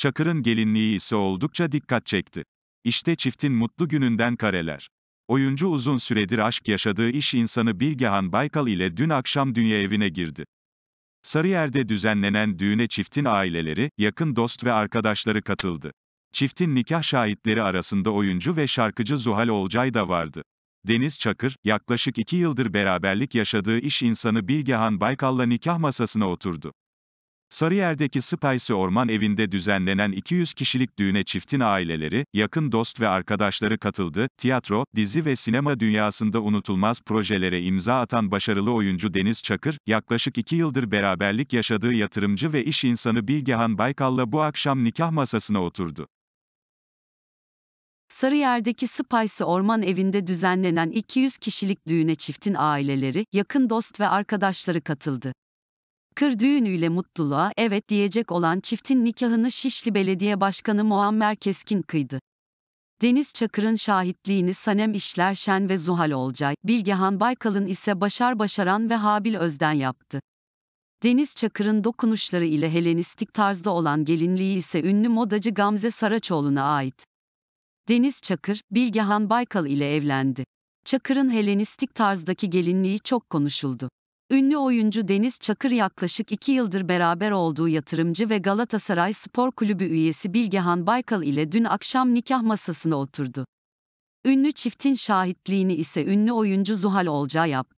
Çakır'ın gelinliği ise oldukça dikkat çekti. İşte çiftin mutlu gününden kareler. Oyuncu uzun süredir aşk yaşadığı iş insanı Bilgehan Baykal ile dün akşam dünya evine girdi. Sarıyer'de düzenlenen düğüne çiftin aileleri, yakın dost ve arkadaşları katıldı. Çiftin nikah şahitleri arasında oyuncu ve şarkıcı Zuhal Olcay da vardı. Deniz Çakır, yaklaşık iki yıldır beraberlik yaşadığı iş insanı Bilgehan Baykal'la nikah masasına oturdu. Sarıyer'deki Spicy Orman Evi'nde düzenlenen 200 kişilik düğüne çiftin aileleri, yakın dost ve arkadaşları katıldı. Tiyatro, dizi ve sinema dünyasında unutulmaz projelere imza atan başarılı oyuncu Deniz Çakır, yaklaşık 2 yıldır beraberlik yaşadığı yatırımcı ve iş insanı Bilgehan Baykal'la bu akşam nikah masasına oturdu. Sarıyer'deki Spicy Orman Evi'nde düzenlenen 200 kişilik düğüne çiftin aileleri, yakın dost ve arkadaşları katıldı. Bakır düğünüyle mutluluğa evet diyecek olan çiftin nikahını Şişli Belediye Başkanı Muammer Keskin kıydı. Deniz Çakır'ın şahitliğini Sanem İşler Şen ve Zuhal Olcay, Bilgehan Baykal'ın ise Başar Başaran ve Habil Özden yaptı. Deniz Çakır'ın dokunuşları ile Helenistik tarzda olan gelinliği ise ünlü modacı Gamze Saraçoğlu'na ait. Deniz Çakır, Bilgehan Baykal ile evlendi. Çakır'ın Helenistik tarzdaki gelinliği çok konuşuldu. Ünlü oyuncu Deniz Çakır yaklaşık 2 yıldır beraber olduğu yatırımcı ve Galatasaray Spor Kulübü üyesi Bilgehan Baykal ile dün akşam nikah masasına oturdu. Ünlü çiftin şahitliğini ise ünlü oyuncu Zuhal Olca yaptı.